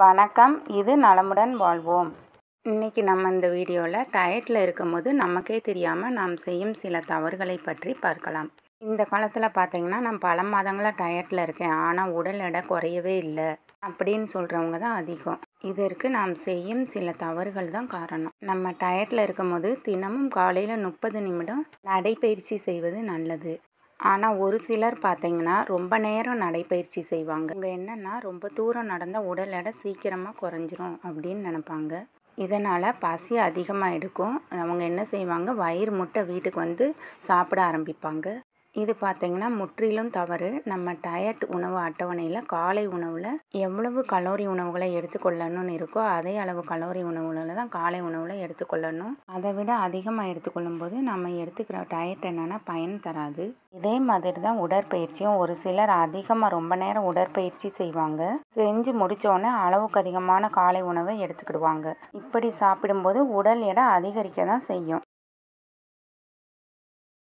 வணக்கம் இது நலமுடன் வாழ்வோம் இன்றைக்கி நம்ம இந்த வீடியோவில் டயட்டில் இருக்கும்போது நமக்கே தெரியாமல் நாம் செய்யும் சில தவறுகளை பற்றி பார்க்கலாம் இந்த காலத்தில் பார்த்திங்கன்னா நான் பல மாதங்களாக டயட்டில் இருக்கேன் ஆனால் உடல் எடை குறையவே இல்லை அப்படின்னு சொல்கிறவங்க தான் அதிகம் இதற்கு நாம் செய்யும் சில தவறுகள் தான் காரணம் நம்ம டயட்டில் இருக்கும்போது தினமும் காலையில் முப்பது நிமிடம் நடைப்பயிற்சி செய்வது நல்லது ஆனால் ஒரு சிலர் பார்த்தீங்கன்னா ரொம்ப நேரம் நடைப்பயிற்சி செய்வாங்க இவங்க என்னென்னா ரொம்ப தூரம் நடந்தால் உடல் எடை சீக்கிரமாக குறைஞ்சிரும் அப்படின்னு நினப்பாங்க இதனால் பசி அதிகமாக எடுக்கும் அவங்க என்ன செய்வாங்க வயிறு முட்டை வீட்டுக்கு வந்து சாப்பிட ஆரம்பிப்பாங்க இது பார்த்தீங்கன்னா முற்றிலும் தவறு நம்ம டயட் உணவு அட்டவணையில் காலை உணவில் எவ்வளவு கலோரி உணவுகளை எடுத்துக்கொள்ளணும்னு இருக்கோ அதே அளவு கலோரி உணவுகளை தான் காலை உணவில் எடுத்துக்கொள்ளணும் அதை விட அதிகமாக எடுத்துக்கொள்ளும் போது நம்ம எடுத்துக்கிற டயட் என்னென்னா பயன் தராது இதே மாதிரி தான் உடற்பயிற்சியும் ஒரு சிலர் அதிகமாக ரொம்ப நேரம் உடற்பயிற்சி செய்வாங்க செஞ்சு முடித்தோடனே அளவுக்கு அதிகமான காலை உணவை எடுத்துக்கிடுவாங்க இப்படி சாப்பிடும்போது உடல் எடை அதிகரிக்க தான் செய்யும்